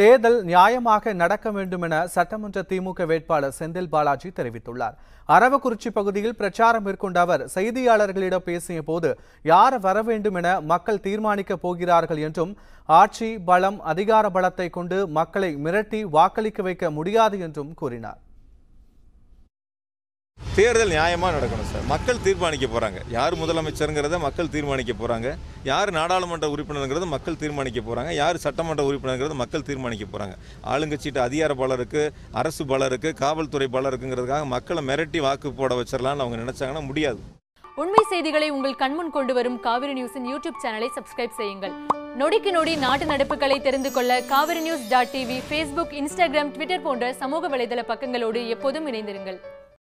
தேர்தல் நியாயமாக நடக்க வேண்டும் என சட்டமன்ற திமுக வேட்பாளர் செந்தில் பாலாஜி தெரிவித்துள்ளார் அரவக்குறிச்சி பகுதியில் பிரச்சாரம் மேற்கொண்ட அவர் செய்தியாளர்களிடம் பேசிய போது யார் வர வேண்டும் என மக்கள் தீர்மானிக்கப் போகிறார்கள் என்றும் ஆட்சி பலம் அதிகார பலத்தை கொண்டு மக்களை மிரட்டி வாக்களிக்க வைக்க முடியாது என்றும் கூறினார் தேர்தல் நியாயமாக நடக்கணும் சார் மக்கள் தீர்மானிக்க போகிறாங்க யார் முதலமைச்சருங்கிறத மக்கள் தீர்மானிக்க போகிறாங்க யார் நாடாளுமன்ற உறுப்பினருங்கிறது மக்கள் தீர்மானிக்க போகிறாங்க யார் சட்டமன்ற உறுப்பினருங்கிறது மக்கள் தீர்மானிக்க போகிறாங்க ஆளுங்கட்சியிட்ட அதிகார பலருக்கு அரசு பலருக்கு காவல்துறை பலருக்குங்கிறதுக்காக மக்களை மிரட்டி வாக்கு போட வச்சிடலாம்னு அவங்க நினச்சாங்கன்னா முடியாது உண்மை செய்திகளை உங்கள் கண்முன் கொண்டு வரும் காவிரி நியூஸின் யூடியூப் சேனலை சப்ஸ்கிரைப் செய்யுங்கள் நொடிக்கு நொடி நாட்டு நடப்புகளை தெரிந்து கொள்ள Kaveri news dot TV Facebook Instagram Twitter போன்ற சமூக வலைதள பக்கங்களோடு எப்போதும் இணைந்திருங்கள்